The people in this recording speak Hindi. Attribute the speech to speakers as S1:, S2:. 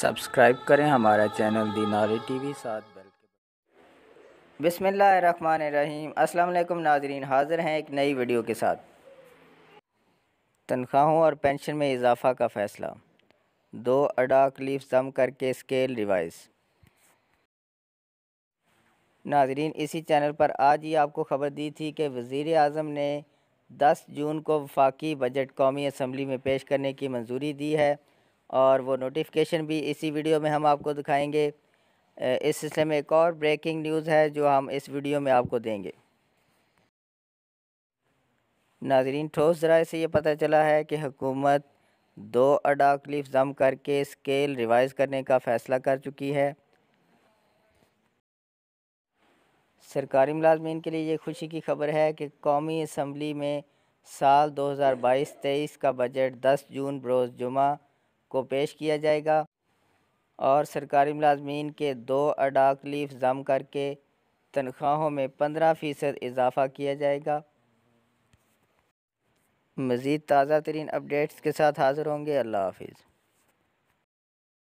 S1: सब्सक्राइब करें हमारा चैनल दी टीवी साथ बेल के बिसमीम अस्सलाम नाजरीन हाज़िर हैं एक नई वीडियो के साथ तनख्वाहों और पेंशन में इजाफ़ा का फ़ैसला दो अडाक लीफ जम करके स्केल रिवाइज नाजरीन इसी चैनल पर आज ही आपको ख़बर दी थी कि वज़ी अजम ने 10 जून को वफाकी बजट कौमी असम्बली में पेश करने की मंजूरी दी है और वो नोटिफिकेशन भी इसी वीडियो में हम आपको दिखाएंगे इस सिलसिले में एक और ब्रेकिंग न्यूज़ है जो हम इस वीडियो में आपको देंगे नाजरीन ठोस ज़रा से ये पता चला है कि हुकूमत दो अडाकलीफ जम करके स्केल रिवाइज करने का फ़ैसला कर चुकी है सरकारी मुलाजमीन के लिए ये खुशी की खबर है कि कौमी असम्बली में साल 2022-23 का बजट 10 जून बरोज़ जुमा को पेश किया जाएगा और सरकारी मुलाजमीन के दो अडाक लीफ जम करके तनख्वाहों में पंद्रह फ़ीसद इजाफ़ा किया जाएगा मज़ीद ताज़ा तरीन अपडेट्स के साथ हाज़िर होंगे अल्लाह हाफिज़